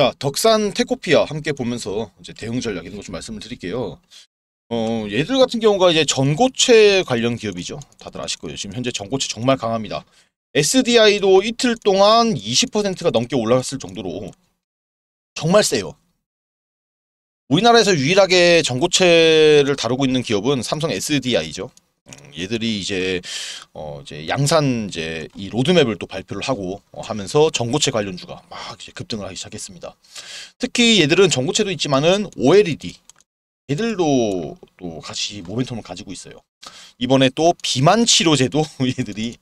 자 덕산 테코피아 함께 보면서 이제 대응 전략 이런 거좀 말씀을 드릴게요. 어 얘들 같은 경우가 이제 전고체 관련 기업이죠. 다들 아실 거예요. 지금 현재 전고체 정말 강합니다. SDI도 이틀 동안 20%가 넘게 올라갔을 정도로 정말 세요. 우리나라에서 유일하게 전고체를 다루고 있는 기업은 삼성 SDI죠. 얘들이 이제 어 이제 양산 이제 이 로드맵을 또 발표를 하고 어 하면서 전고체 관련주가 막 이제 급등을 하기 시작했습니다. 특히 얘들은 전고체도 있지만은 OLED 얘들도 또 같이 모멘텀을 가지고 있어요. 이번에 또 비만 치료제도 얘들이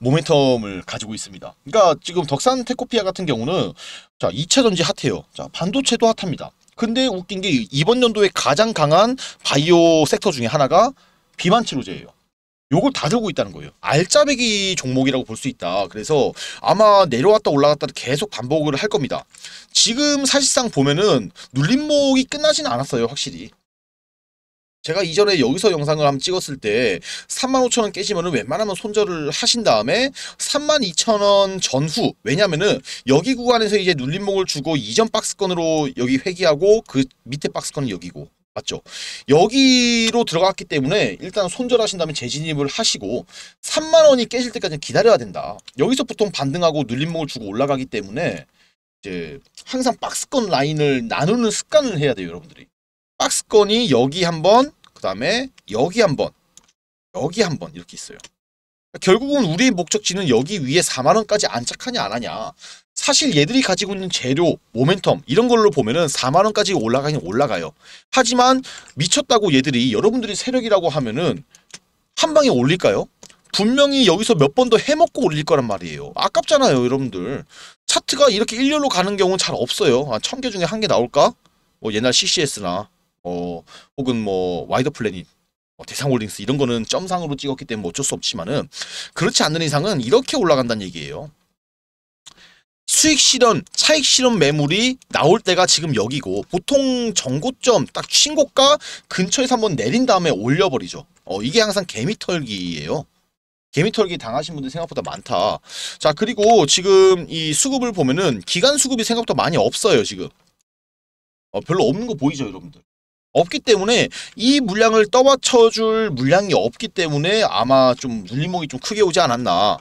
모멘텀을 가지고 있습니다. 그러니까 지금 덕산 테코피아 같은 경우는 자 2차 전지 핫해요. 자 반도체도 핫합니다. 근데 웃긴 게 이번 연도에 가장 강한 바이오 섹터 중에 하나가 비만 치료제예요. 요걸 다 들고 있다는 거예요. 알짜배기 종목이라고 볼 수 있다. 그래서 아마 내려왔다 올라갔다 계속 반복을 할 겁니다. 지금 사실상 보면은 눌림목이 끝나진 않았어요. 확실히. 제가 이전에 여기서 영상을 한번 찍었을 때 35,000원 깨지면은 웬만하면 손절을 하신 다음에 32,000원 전후 왜냐면은 여기 구간에서 이제 눌림목을 주고 이전 박스권으로 여기 회귀하고 그 밑에 박스권은 여기고 맞죠? 여기로 들어갔기 때문에 일단 손절하신 다음에 재진입을 하시고 3만원이 깨질 때까지 기다려야 된다. 여기서 보통 반등하고 눌림목을 주고 올라가기 때문에 이제 항상 박스권 라인을 나누는 습관을 해야 돼요. 여러분들이. 박스권이 여기 한번 그 다음에 여기 한번 여기 한번 이렇게 있어요. 결국은 우리의 목적지는 여기 위에 4만원까지 안착하냐 안하냐 사실 얘들이 가지고 있는 재료, 모멘텀 이런 걸로 보면은 4만원까지 올라가긴 올라가요. 하지만 미쳤다고 얘들이 여러분들이 세력이라고 하면은 한 방에 올릴까요? 분명히 여기서 몇 번 더 해먹고 올릴 거란 말이에요. 아깝잖아요 여러분들. 차트가 이렇게 일렬로 가는 경우는 잘 없어요. 아, 1개 중에 한 개 나올까? 뭐 옛날 CCS나 어, 혹은 뭐 와이더 플래닛 뭐 대상홀딩스 이런 거는 점상으로 찍었기 때문에 뭐 어쩔 수 없지만은 그렇지 않는 이상은 이렇게 올라간다는 얘기예요. 수익 실현, 차익 실현 매물이 나올 때가 지금 여기고 보통 정고점 딱 신고가 근처에서 한번 내린 다음에 올려버리죠. 어, 이게 항상 개미털기예요. 개미털기 당하신 분들 생각보다 많다. 자 그리고 지금 이 수급을 보면은 기간 수급이 생각보다 많이 없어요 지금. 어, 별로 없는 거 보이죠 여러분들. 없기 때문에 이 물량을 떠받쳐줄 물량이 없기 때문에 아마 좀 눌림목이 좀 크게 오지 않았나.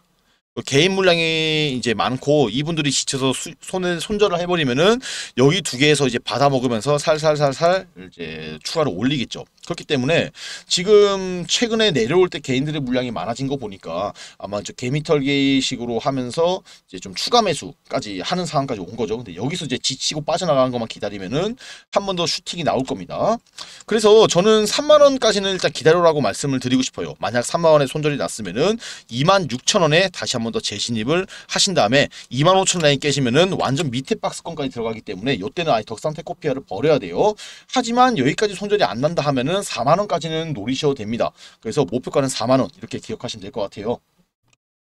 개인 물량이 이제 많고 이분들이 지쳐서 수, 손을 손절을 해버리면은 여기 두 개에서 이제 받아 먹으면서 살살살살 이제 추가로 올리겠죠. 그렇기 때문에 지금 최근에 내려올 때 개인들의 물량이 많아진 거 보니까 아마 저 개미털개식으로 하면서 이제 좀 추가 매수까지 하는 상황까지 온 거죠. 근데 여기서 이제 지치고 빠져나가는 것만 기다리면은 한 번 더 슈팅이 나올 겁니다. 그래서 저는 3만 원까지는 일단 기다려라고 말씀을 드리고 싶어요. 만약 3만 원에 손절이 났으면은 2만 6천 원에 다시 한 번 더 재진입을 하신 다음에 2만 5천 라인 깨시면은 완전 밑에 박스권까지 들어가기 때문에 이때는 아예 덕산테코피아를 버려야 돼요. 하지만 여기까지 손절이 안 난다 하면은 보면 4만원까지는 노리셔도 됩니다. 그래서 목표가는 4만원 이렇게 기억하시면 될 것 같아요.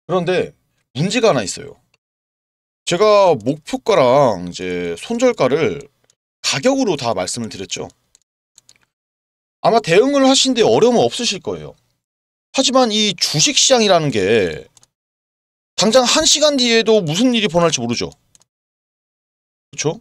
그런데 문제가 하나 있어요. 제가 목표가랑 이제 손절가를 가격으로 다 말씀을 드렸죠. 아마 대응을 하신데 어려움은 없으실 거예요. 하지만 이 주식시장이라는 게 당장 한시간 뒤에도 무슨 일이 벌어날지 모르죠. 그렇죠?